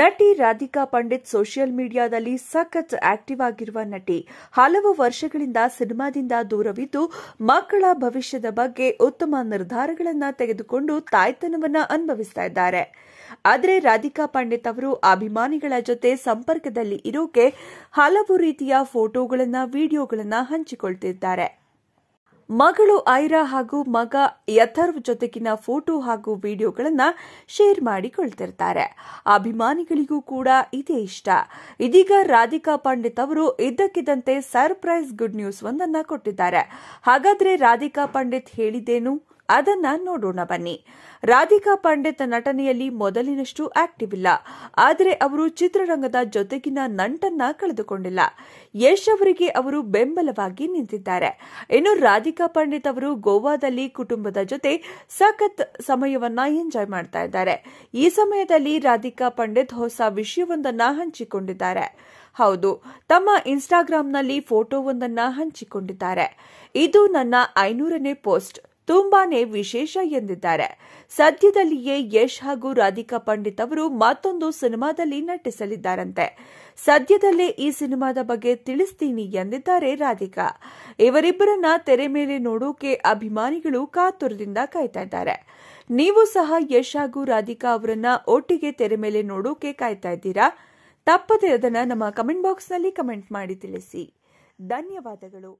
ನಟಿ ರಾಧಿಕಾ ಪಂಡಿತ್ ಸೋಷಿಯಲ್ ಮೀಡಿಯಾದಲ್ಲಿ ಸಖತ್ ಆಕ್ಟಿವ್ ಆಗಿರುವ ನಟಿ ಹಲವು ವರ್ಷಗಳಿಂದ ಸಿನಿಮಾದಿಂದ ದೂರವಿದ್ದು ಮಕ್ಕಳ ಭವಿಷ್ಯದ ಬಗ್ಗೆ ಉತ್ತಮ ನಿರ್ಧಾರಗಳನ್ನು ತೆಗೆದುಕೊಂಡು ತಾಯ್ತನವನ್ನು ಅನುಭವಿಸ್ತಾ ಇದ್ದಾರೆ ಆದರೆ ರಾಧಿಕಾ ಪಂಡಿತ್ ಅವರು ಅಭಿಮಾನಿಗಳ ಜೊತೆ ಸಂಪರ್ಕದಲ್ಲಿ ಇರೋಕೆ ಹಲವು ರೀತಿಯ ಫೋಟೋಗಳನ್ನು ವಿಡಿಯೋಗಳನ್ನು ಹಂಚಿಕೊಳ್ತಿದ್ದಾರೆ ಮಗಳು ಐರಾ ಹಾಗೂ ಮಗ ಯಥರ್ವ್ ಜೊತೆಗಿನ ಫೋಟೋ ಹಾಗೂ ವಿಡಿಯೋಗಳನ್ನು ಶೇರ್ ಮಾಡಿಕೊಳ್ತಿರ್ತಾರೆ ಅಭಿಮಾನಿಗಳಿಗೂ ಕೂಡ ಇದೇ ಇಷ್ಟ ಇದೀಗ ರಾಧಿಕಾ ಪಂಡಿತ್ ಅವರು ಇದ್ದಕ್ಕಿದ್ದಂತೆ ಸರ್ಪ್ರೈಸ್ ಗುಡ್ ನ್ಯೂಸ್ ಒಂದನ್ನ ಕೊಟ್ಟಿದ್ದಾರೆ ಹಾಗಾದ್ರೆ ರಾಧಿಕಾ ಪಂಡಿತ್ ಹೇಳಿದ್ದೇನು ಅದನ್ನ ನೋಡೋಣ ಬನ್ನಿ ರಾಧಿಕಾ ಪಂಡಿತ್ ನಟನೆಯಲ್ಲಿ ಮೊದಲಿನಷ್ಟು ಆಕ್ಟಿವ್ ಇಲ್ಲ ಆದರೆ ಅವರು ಚಿತ್ರರಂಗದ ಜೊತೆಗಿನ ನಂಟನ್ನ ಕಳೆದುಕೊಂಡಿಲ್ಲ ಯಶ್ ಅವರಿಗೆ ಅವರು ಬೆಂಬಲವಾಗಿ ನಿಂತಿದ್ದಾರೆ ಇನ್ನು ರಾಧಿಕಾ ಪಂಡಿತ್ ಅವರು ಗೋವಾದಲ್ಲಿ ಕುಟುಂಬದ ಜೊತೆ ಸಖತ್ ಸಮಯವನ್ನ ಎಂಜಾಯ್ ಮಾಡ್ತಾ ಇದ್ದಾರೆ ಈ ಸಮಯದಲ್ಲಿ ರಾಧಿಕಾ ಪಂಡಿತ್ ಹೊಸ ವಿಷಯವೊಂದನ್ನ ಹಂಚಿಕೊಂಡಿದ್ದಾರೆ ಹೌದು ತಮ್ಮ ಇನ್ಸ್ಟಾಗ್ರಾಂನಲ್ಲಿ ಫೋಟೋವೊಂದನ್ನ ಹಂಚಿಕೊಂಡಿದ್ದಾರೆ ಇದು ನನ್ನ ಐನೂರನೇ ಪೋಸ್ಟ್ ತುಂಬಾನೇ ವಿಶೇಷ ಎಂದಿದ್ದಾರೆ ಸದ್ಯದಲ್ಲಿಯೇ ಯಶ್ ಹಾಗೂ ರಾಧಿಕಾ ಪಂಡಿತ್ ಅವರು ಮತ್ತೊಂದು ಸಿನಿಮಾದಲ್ಲಿ ನಟಿಸಲಿದ್ದಾರಂತೆ ಸದ್ಯದಲ್ಲೇ ಈ ಸಿನಿಮಾದ ಬಗ್ಗೆ ತಿಳಿಸ್ತೀನಿ ಎಂದಿದ್ದಾರೆ ರಾಧಿಕಾ ಇವರಿಬ್ಬರನ್ನ ತೆರೆ ಮೇಲೆ ನೋಡೋಕೆ ಅಭಿಮಾನಿಗಳು ಕಾತುರದಿಂದ ಕಾಯ್ತಾ ಇದ್ದಾರೆ ನೀವು ಸಹ ಯಶ್ ಹಾಗೂ ರಾಧಿಕಾ ಅವರನ್ನ ಒಟ್ಟಿಗೆ ತೆರೆ ಮೇಲೆ ನೋಡೋಕೆ ಕಾಯ್ತಾ ಇದ್ದೀರಾ ತಪ್ಪದೇ ಅದನ್ನ ನಮ್ಮ ಕಮೆಂಟ್ ಬಾಕ್ಸ್ನಲ್ಲಿ ಕಮೆಂಟ್ ಮಾಡಿ ತಿಳಿಸಿ ಧನ್ಯವಾದಗಳು